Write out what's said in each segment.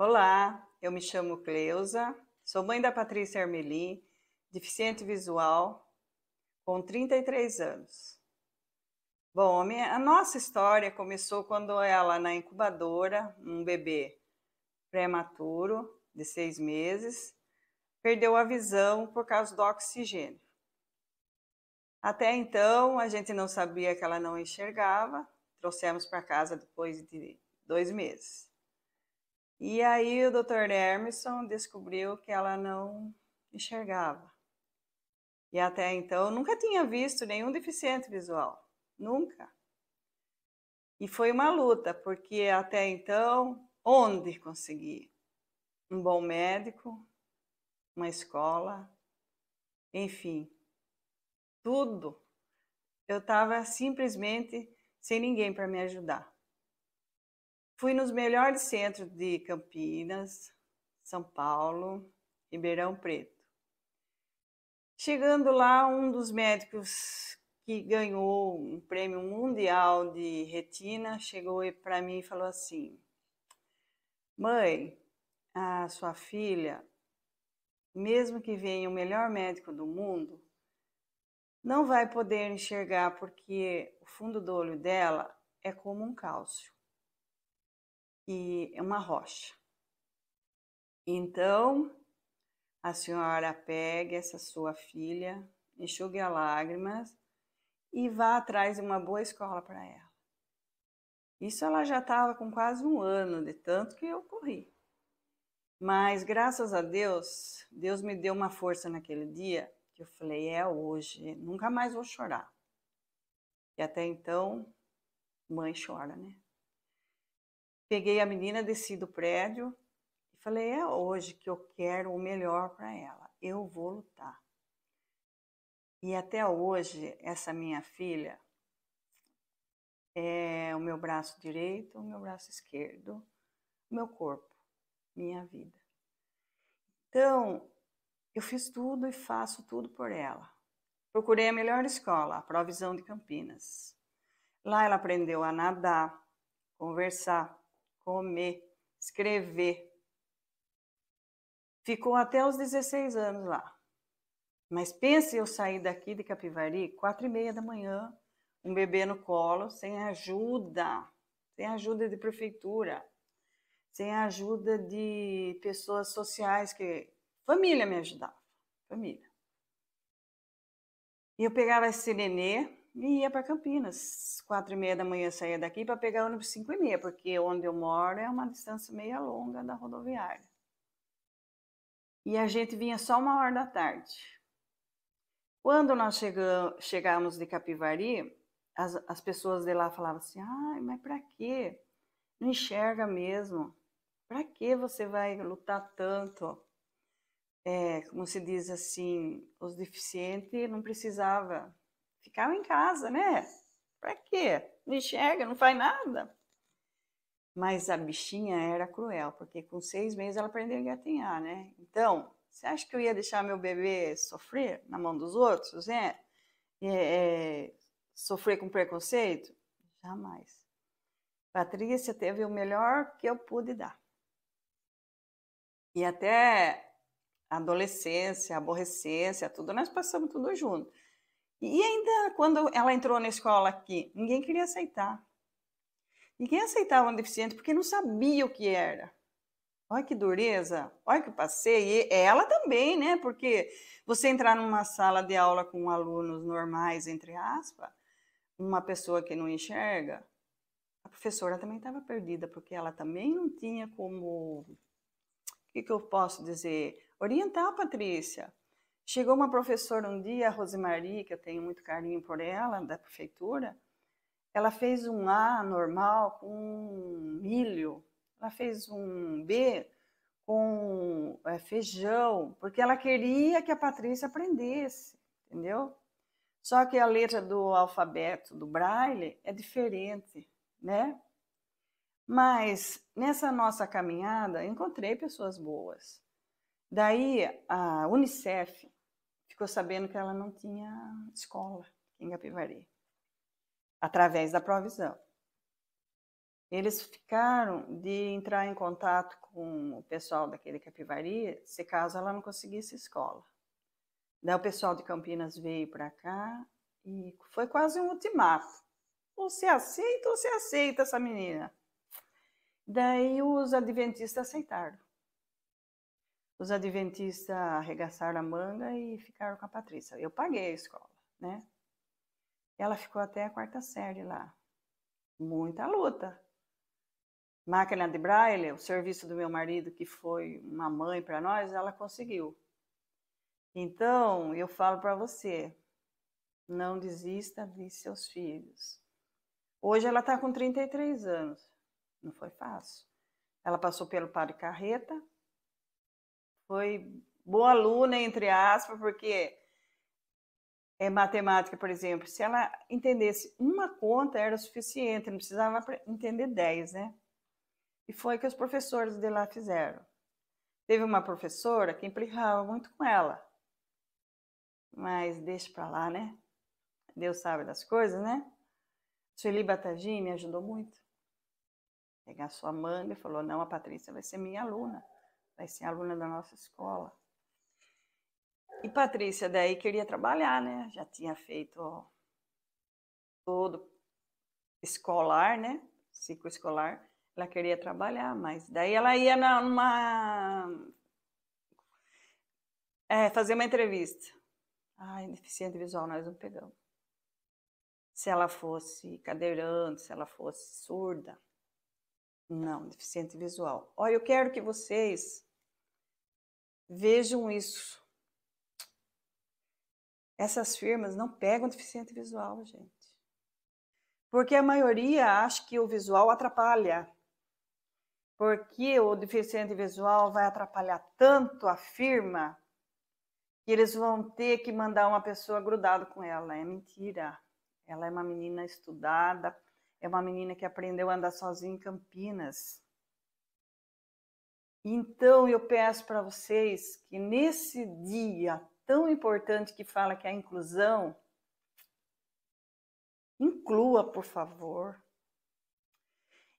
Olá, eu me chamo Cleusa, sou mãe da Patrícia Armeli, deficiente visual, com 33 anos. Bom, a, minha, a nossa história começou quando ela, na incubadora, um bebê prematuro, de seis meses, perdeu a visão por causa do oxigênio. Até então, a gente não sabia que ela não enxergava, trouxemos para casa depois de dois meses. E aí o Dr. Emerson descobriu que ela não enxergava. E até então nunca tinha visto nenhum deficiente visual, nunca. E foi uma luta, porque até então, onde conseguir? Um bom médico, uma escola, enfim, tudo. Eu estava simplesmente sem ninguém para me ajudar. Fui nos melhores centros de Campinas, São Paulo, Ribeirão Preto. Chegando lá, um dos médicos que ganhou um prêmio mundial de retina chegou para mim e falou assim: Mãe, a sua filha, mesmo que venha o melhor médico do mundo, não vai poder enxergar porque o fundo do olho dela é como um cálcio e uma rocha. Então, a senhora pegue essa sua filha, enxugue as lágrimas e vá atrás de uma boa escola para ela. Isso ela já estava com quase um ano de tanto que eu corri. Mas graças a Deus, Deus me deu uma força naquele dia que eu falei: é hoje, nunca mais vou chorar. E até então, mãe chora, né? peguei a menina, desci do prédio e falei: é hoje que eu quero o melhor para ela, eu vou lutar. E até hoje, essa minha filha é o meu braço direito, o meu braço esquerdo, o meu corpo, minha vida. Então, eu fiz tudo e faço tudo por ela. Procurei a melhor escola, a Provisão de Campinas. Lá ela aprendeu a nadar, conversar, comer, escrever. Ficou até os 16 anos lá. Mas pense eu sair daqui de Capivari, quatro e meia da manhã, um bebê no colo, sem ajuda, sem ajuda de prefeitura, sem ajuda de pessoas sociais que família me ajudava, família. E eu pegava esse nenê, e ia para Campinas, quatro e meia da manhã saía daqui para pegar o ônibus cinco e meia, porque onde eu moro é uma distância meia longa da rodoviária. E a gente vinha só uma hora da tarde. Quando nós chegamos, de Capivari, as, as pessoas de lá falavam assim, ai, ah, mas para quê? Não enxerga mesmo. Para que você vai lutar tanto? É, como se diz assim, os deficientes não precisava Ficaram em casa, né? Pra quê? Não enxerga, não faz nada. Mas a bichinha era cruel, porque com seis meses ela aprendeu a engatinhar, né? Então, você acha que eu ia deixar meu bebê sofrer na mão dos outros, né? É, é, sofrer com preconceito? Jamais. Patrícia teve o melhor que eu pude dar. E até adolescência, aborrecência, tudo, nós passamos tudo junto. E ainda quando ela entrou na escola aqui, ninguém queria aceitar. Ninguém aceitava um deficiente porque não sabia o que era. Olha que dureza, olha que passei. E ela também, né? Porque você entrar numa sala de aula com alunos normais, entre aspas, uma pessoa que não enxerga, a professora também estava perdida, porque ela também não tinha como. O que, que eu posso dizer? Orientar a Patrícia. Chegou uma professora um dia, a Rosemary, que eu tenho muito carinho por ela, da prefeitura, ela fez um A normal com milho, ela fez um B com é, feijão, porque ela queria que a Patrícia aprendesse, entendeu? Só que a letra do alfabeto do Braille é diferente, né? Mas nessa nossa caminhada encontrei pessoas boas. Daí a Unicef ficou sabendo que ela não tinha escola em Capivari, através da provisão. Eles ficaram de entrar em contato com o pessoal daquele Capivari, se caso ela não conseguisse escola. Daí o pessoal de Campinas veio para cá e foi quase um ultimato. Ou se aceita ou se aceita essa menina. Daí os adventistas aceitaram os adventistas arregaçaram a manga e ficaram com a Patrícia. Eu paguei a escola, né? Ela ficou até a quarta série lá. Muita luta. Máquina de braille, o serviço do meu marido, que foi uma mãe para nós, ela conseguiu. Então, eu falo para você, não desista de seus filhos. Hoje ela está com 33 anos. Não foi fácil. Ela passou pelo padre Carreta, foi boa aluna, entre aspas, porque é, matemática, por exemplo, se ela entendesse uma conta era suficiente, não precisava entender dez, né? E foi que os professores de lá fizeram. Teve uma professora que implicava muito com ela, mas deixa para lá, né? Deus sabe das coisas, né? Sueli Batagini me ajudou muito. Pegar sua manga e falou: Não, a Patrícia vai ser minha aluna vai ser aluna da nossa escola. E Patrícia daí queria trabalhar, né? Já tinha feito todo escolar, né? Ciclo escolar. Ela queria trabalhar, mas daí ela ia numa é, fazer uma entrevista. Ai, deficiente visual nós não pegamos. Se ela fosse cadeirante, se ela fosse surda, não, deficiente visual. Olha, eu quero que vocês Vejam isso. Essas firmas não pegam deficiente visual, gente. Porque a maioria acha que o visual atrapalha. Porque o deficiente visual vai atrapalhar tanto a firma que eles vão ter que mandar uma pessoa grudada com ela. É mentira. Ela é uma menina estudada, é uma menina que aprendeu a andar sozinha em Campinas. Então eu peço para vocês que nesse dia tão importante que fala que é a inclusão, inclua, por favor.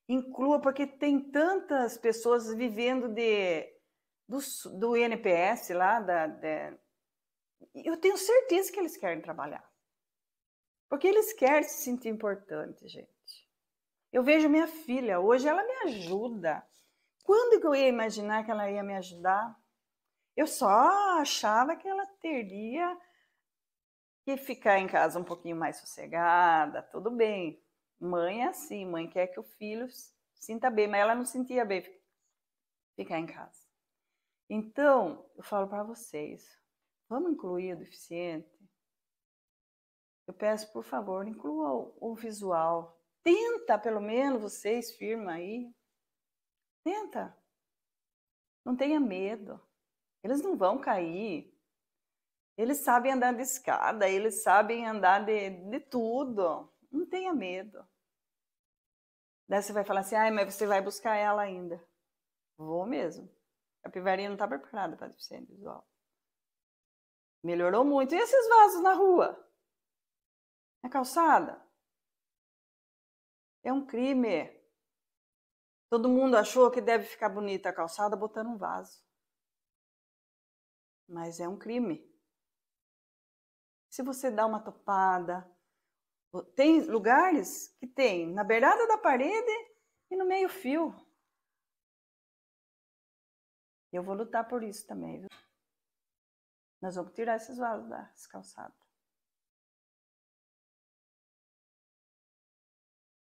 Inclua, porque tem tantas pessoas vivendo de do, do INPS lá, da, eu tenho certeza que eles querem trabalhar. Porque eles querem se sentir importante, gente. Eu vejo minha filha, hoje ela me ajuda. Quando que eu ia imaginar que ela ia me ajudar? Eu só achava que ela teria que ficar em casa um pouquinho mais sossegada, tudo bem. Mãe é assim, mãe quer que o filho sinta bem, mas ela não sentia bem ficar em casa. Então, eu falo para vocês, vamos incluir o deficiente? Eu peço, por favor, inclua o, o visual. Tenta, pelo menos, vocês firma aí, Tenta. Não tenha medo. Eles não vão cair. Eles sabem andar de escada, eles sabem andar de, de tudo. Não tenha medo. Daí você vai falar assim, ai, mas você vai buscar ela ainda. Vou mesmo. A pivaria não está preparada para deficiência visual. Melhorou muito. E esses vasos na rua? Na calçada? É um crime. Todo mundo achou que deve ficar bonita a calçada botando um vaso. Mas é um crime. Se você dá uma topada, tem lugares que tem na beirada da parede e no meio-fio. Eu vou lutar por isso também, viu? Nós vamos tirar esses vasos das calçadas.